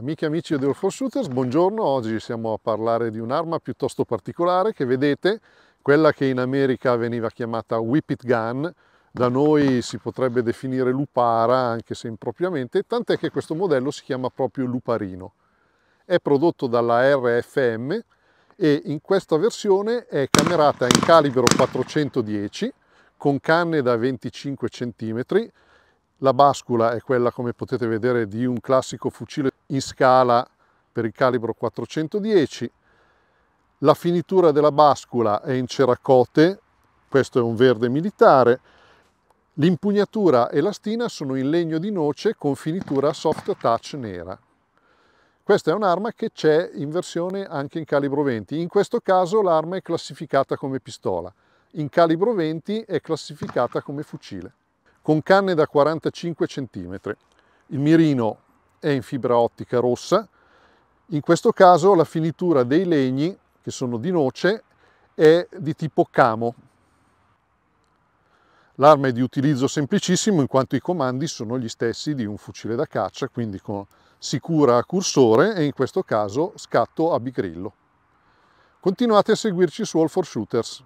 Amiche e amici di All4 Shooters, buongiorno. Oggi siamo a parlare di un'arma piuttosto particolare che vedete, quella che in America veniva chiamata Whippet Gun, da noi si potrebbe definire lupara anche se impropriamente, tant'è che questo modello si chiama proprio luparino. È prodotto dalla RFM e in questa versione è camerata in calibro 410 con canne da 25 cm la bascula è quella, come potete vedere, di un classico fucile in scala per il calibro 410. La finitura della bascula è in ceracote, questo è un verde militare. L'impugnatura e la stina sono in legno di noce con finitura soft touch nera. Questa è un'arma che c'è in versione anche in calibro 20. In questo caso l'arma è classificata come pistola, in calibro 20 è classificata come fucile con canne da 45 cm. Il mirino è in fibra ottica rossa, in questo caso la finitura dei legni, che sono di noce, è di tipo camo. L'arma è di utilizzo semplicissimo in quanto i comandi sono gli stessi di un fucile da caccia, quindi con sicura a cursore e in questo caso scatto a bigrillo. Continuate a seguirci su All 4 Shooters.